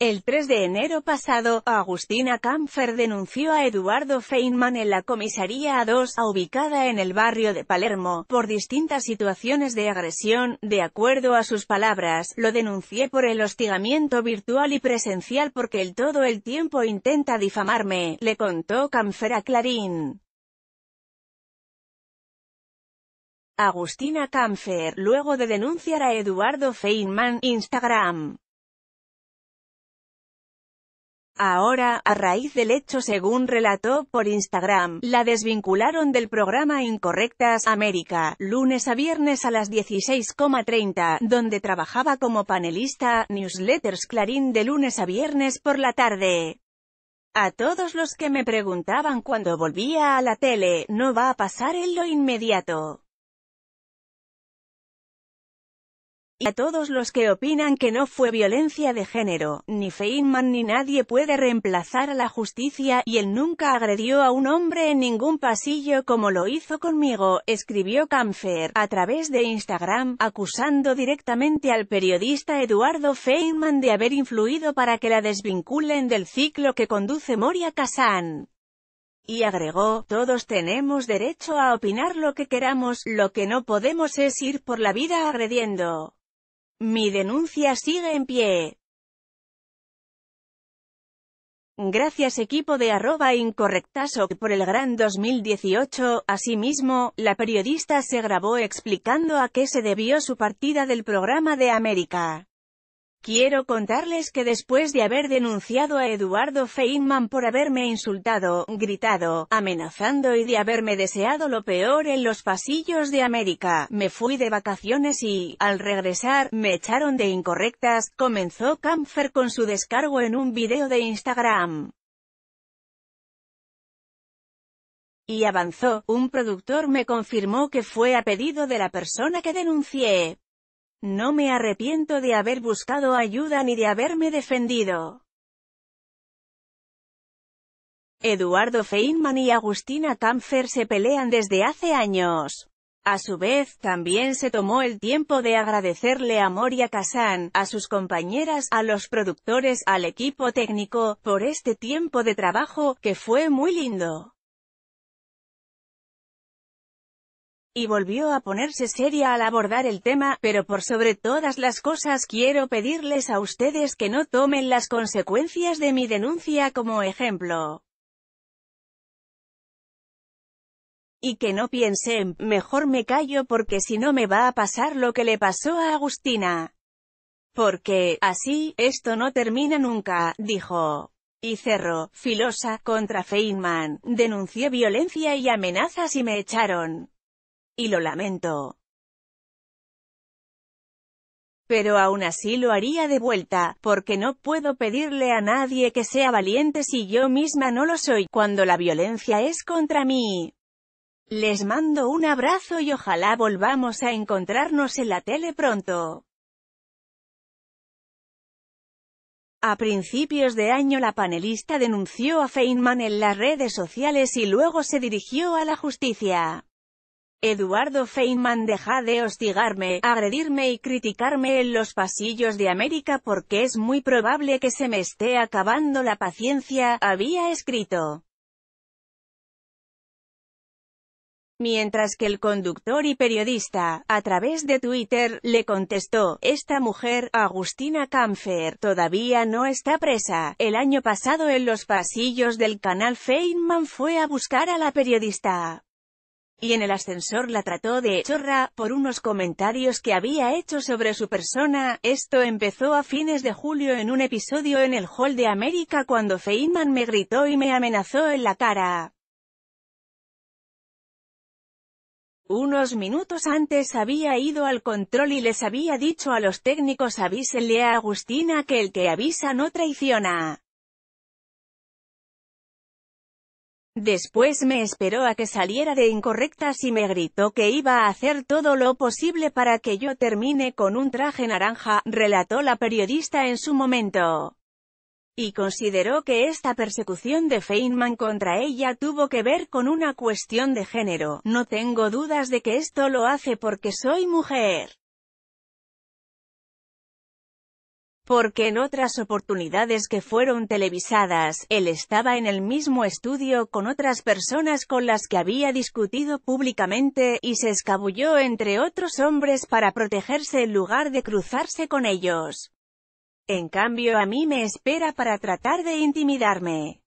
El 3 de enero pasado, Agustina Kampfer denunció a Eduardo Feynman en la comisaría A2, ubicada en el barrio de Palermo, por distintas situaciones de agresión, de acuerdo a sus palabras, lo denuncié por el hostigamiento virtual y presencial porque él todo el tiempo intenta difamarme, le contó Kampfer a Clarín. Agustina Kampfer, luego de denunciar a Eduardo Feynman, Instagram. Ahora, a raíz del hecho según relató por Instagram, la desvincularon del programa Incorrectas América, lunes a viernes a las 16.30, donde trabajaba como panelista, newsletters Clarín de lunes a viernes por la tarde. A todos los que me preguntaban cuando volvía a la tele, no va a pasar en lo inmediato. Y a todos los que opinan que no fue violencia de género, ni Feynman ni nadie puede reemplazar a la justicia, y él nunca agredió a un hombre en ningún pasillo como lo hizo conmigo, escribió Camfer, a través de Instagram, acusando directamente al periodista Eduardo Feynman de haber influido para que la desvinculen del ciclo que conduce Moria Kazan y agregó, todos tenemos derecho a opinar lo que queramos, lo que no podemos es ir por la vida agrediendo. Mi denuncia sigue en pie. Gracias equipo de arroba por el gran 2018. Asimismo, la periodista se grabó explicando a qué se debió su partida del programa de América. Quiero contarles que después de haber denunciado a Eduardo Feynman por haberme insultado, gritado, amenazando y de haberme deseado lo peor en los pasillos de América, me fui de vacaciones y, al regresar, me echaron de incorrectas, comenzó Kampfer con su descargo en un video de Instagram. Y avanzó, un productor me confirmó que fue a pedido de la persona que denuncié, no me arrepiento de haber buscado ayuda ni de haberme defendido. Eduardo Feynman y Agustina Tamfer se pelean desde hace años. A su vez, también se tomó el tiempo de agradecerle a Moria Kazan, a sus compañeras, a los productores, al equipo técnico, por este tiempo de trabajo, que fue muy lindo. y volvió a ponerse seria al abordar el tema, pero por sobre todas las cosas quiero pedirles a ustedes que no tomen las consecuencias de mi denuncia como ejemplo. Y que no piensen, mejor me callo porque si no me va a pasar lo que le pasó a Agustina. Porque, así, esto no termina nunca, dijo. Y cerró, filosa, contra Feynman, denuncié violencia y amenazas y me echaron. Y lo lamento. Pero aún así lo haría de vuelta, porque no puedo pedirle a nadie que sea valiente si yo misma no lo soy, cuando la violencia es contra mí. Les mando un abrazo y ojalá volvamos a encontrarnos en la tele pronto. A principios de año la panelista denunció a Feynman en las redes sociales y luego se dirigió a la justicia. Eduardo Feynman deja de hostigarme, agredirme y criticarme en los pasillos de América porque es muy probable que se me esté acabando la paciencia, había escrito. Mientras que el conductor y periodista, a través de Twitter, le contestó, esta mujer, Agustina Kampfer, todavía no está presa. El año pasado en los pasillos del canal Feynman fue a buscar a la periodista y en el ascensor la trató de «chorra» por unos comentarios que había hecho sobre su persona. Esto empezó a fines de julio en un episodio en el Hall de América cuando Feynman me gritó y me amenazó en la cara. Unos minutos antes había ido al control y les había dicho a los técnicos avísenle a Agustina que el que avisa no traiciona. Después me esperó a que saliera de incorrectas y me gritó que iba a hacer todo lo posible para que yo termine con un traje naranja, relató la periodista en su momento y consideró que esta persecución de Feynman contra ella tuvo que ver con una cuestión de género. No tengo dudas de que esto lo hace porque soy mujer. porque en otras oportunidades que fueron televisadas, él estaba en el mismo estudio con otras personas con las que había discutido públicamente, y se escabulló entre otros hombres para protegerse en lugar de cruzarse con ellos. En cambio a mí me espera para tratar de intimidarme.